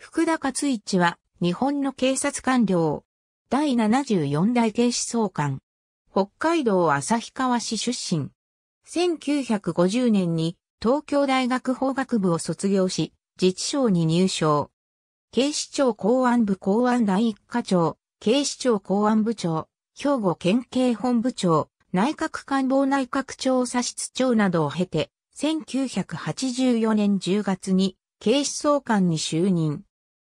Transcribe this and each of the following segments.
福田勝一は、日本の警察官僚。第74代警視総監。北海道旭川市出身。1950年に東京大学法学部を卒業し、自治省に入省。警視庁公安部公安第一課長、警視庁公安部長、兵庫県警本部長、内閣官房内閣調査室長などを経て、1984年10月に警視総監に就任。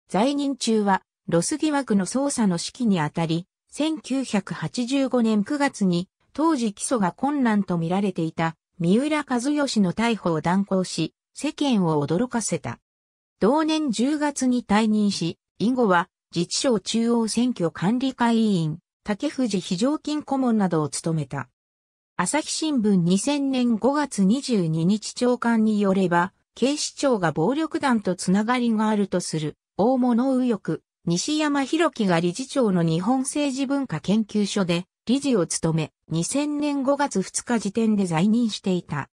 在任中は、ロス疑惑の捜査の指揮にあたり、1985年9月に、当時起訴が困難と見られていた、三浦和義の逮捕を断行し、世間を驚かせた。同年10月に退任し、以後は、自治省中央選挙管理会委員、竹藤非常勤顧問などを務めた。朝日新聞2000年5月22日長官によれば、警視庁が暴力団とつながりがあるとする大物右翼、西山博樹が理事長の日本政治文化研究所で理事を務め、2000年5月2日時点で在任していた。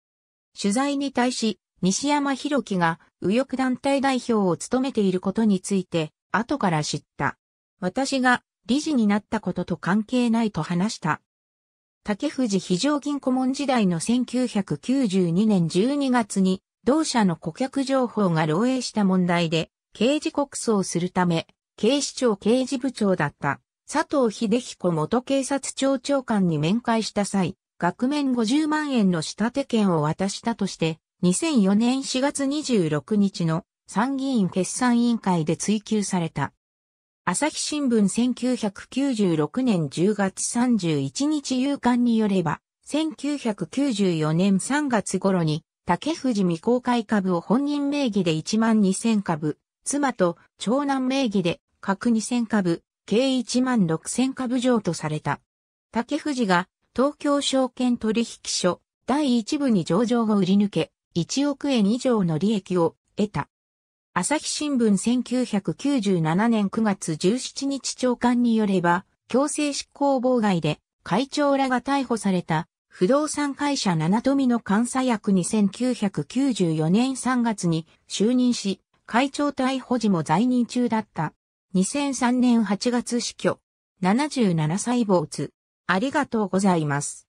取材に対し、西山博樹が右翼団体代表を務めていることについて、後から知った。私が理事になったことと関係ないと話した。竹藤非常銀顧問時代の1992年12月に、同社の顧客情報が漏洩した問題で、刑事告訴をするため、警視庁刑事部長だった佐藤秀彦元警察庁長官に面会した際、額面50万円の仕立て券を渡したとして、2004年4月26日の参議院決算委員会で追及された。朝日新聞1996年10月31日夕刊によれば、1994年3月頃に、竹藤未公開株を本人名義で1万2000株、妻と長男名義で各2000株、計1万6000株譲渡された。竹藤が東京証券取引所第1部に上場を売り抜け、1億円以上の利益を得た。朝日新聞1997年9月17日長官によれば、強制執行妨害で会長らが逮捕された不動産会社七富の監査役に1994年3月に就任し、会長逮捕時も在任中だった。2003年8月死去。77歳没。ありがとうございます。